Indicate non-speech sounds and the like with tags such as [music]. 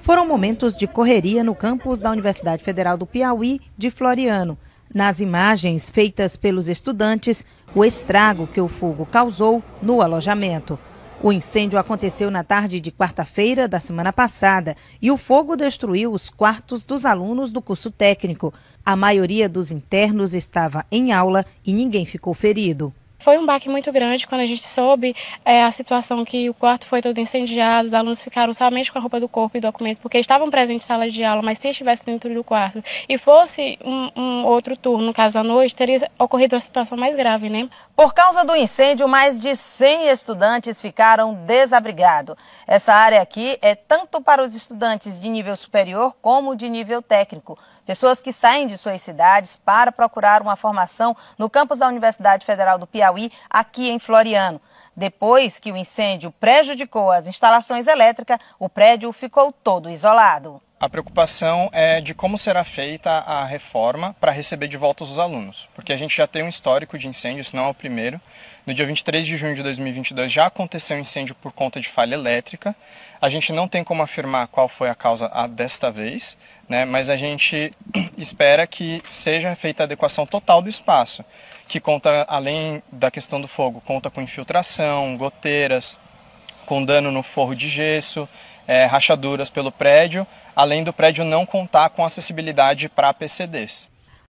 Foram momentos de correria no campus da Universidade Federal do Piauí de Floriano. Nas imagens feitas pelos estudantes, o estrago que o fogo causou no alojamento. O incêndio aconteceu na tarde de quarta-feira da semana passada e o fogo destruiu os quartos dos alunos do curso técnico. A maioria dos internos estava em aula e ninguém ficou ferido. Foi um baque muito grande quando a gente soube é, a situação que o quarto foi todo incendiado, os alunos ficaram somente com a roupa do corpo e documento, porque estavam presentes em sala de aula, mas se estivesse dentro do quarto e fosse um, um outro turno, no caso à noite, teria ocorrido uma situação mais grave, né? Por causa do incêndio, mais de 100 estudantes ficaram desabrigados. Essa área aqui é tanto para os estudantes de nível superior como de nível técnico. Pessoas que saem de suas cidades para procurar uma formação no campus da Universidade Federal do Piauí Piauí, aqui em Floriano. Depois que o incêndio prejudicou as instalações elétricas, o prédio ficou todo isolado. A preocupação é de como será feita a reforma para receber de volta os alunos, porque a gente já tem um histórico de incêndio, não é o primeiro. No dia 23 de junho de 2022 já aconteceu um incêndio por conta de falha elétrica. A gente não tem como afirmar qual foi a causa desta vez, né, mas a gente [clears throat] espera que seja feita a adequação total do espaço, que conta, além da questão do fogo, conta com infiltração, goteiras, com dano no forro de gesso, é, rachaduras pelo prédio, além do prédio não contar com acessibilidade para PCDs.